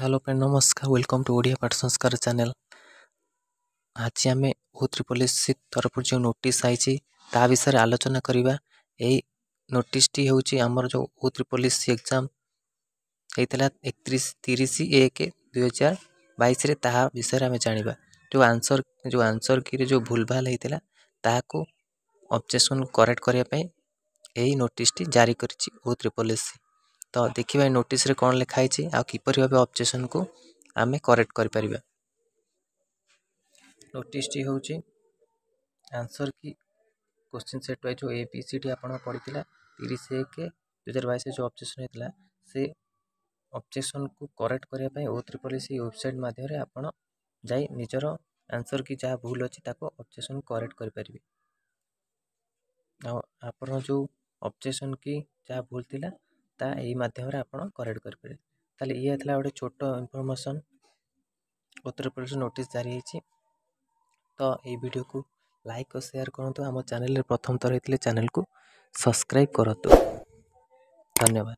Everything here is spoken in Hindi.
हेलो फ्रेंड नमस्कार वेलकम टू ओडिया पाठ संस्कार चैनल आज आम ओत्री पुलिस तरफ जो नोटिस आई विषय आलोचना करवा नोटिस हूँ आमर जो ओत्री पुलिस एग्जाम होता एक तीस एक दुईार बैस विषय आम जाना जो आंसर जो आंसर की जो भूल भाल होता ताकू अबजेक्शन करेक्ट करने नोटिस जारी करोत्री पलिसी तो देखिए नोटिस रे कौन लिखाई आपर भाव अब्जेक्शन को आम कैक्ट कर नोटिस हूँ आंसर की क्वेश्चन सेट वाइज जो ए पी सी टी आप पढ़ी तीस एक दुहार बैस जो अब्जेक्शन होता है से अब्जेक्शन को करेक्ट करने ओ थ्री सी वेबसाइट मध्यम आपर आंसर की जहाँ भूल अच्छी अब्जेक्शन करेक्ट करें आपर जो अबजेक्शन की जहाँ भूल था ତା ଏଇ ମାଧ୍ୟମରେ ଆପଣ କରେକ୍ଟ କରିପାରିବେ ତାହେଲେ ଇଏ ଥିଲା ଗୋଟେ ଛୋଟ ଇନଫର୍ମେସନ୍ ଉତ୍ତରପ୍ରଦେଶ ନୋଟିସ୍ ଜାରି ହେଇଛି ତ ଏଇ ଭିଡ଼ିଓକୁ ଲାଇକ୍ ଓ ସେୟାର କରନ୍ତୁ ଆମ ଚ୍ୟାନେଲରେ ପ୍ରଥମ ଥର ହେଇଥିଲେ ଚ୍ୟାନେଲକୁ ସବସ୍କ୍ରାଇବ୍ କରନ୍ତୁ ଧନ୍ୟବାଦ